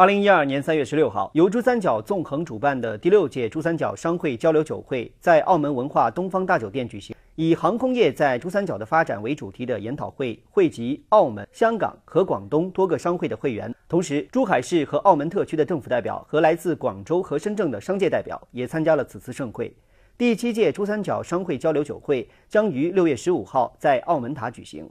二零一二年三月十六号，由珠三角纵横主办的第六届珠三角商会交流酒会在澳门文化东方大酒店举行。以航空业在珠三角的发展为主题的研讨会，汇集澳门、香港和广东多个商会的会员。同时，珠海市和澳门特区的政府代表和来自广州和深圳的商界代表也参加了此次盛会。第七届珠三角商会交流酒会将于六月十五号在澳门塔举行。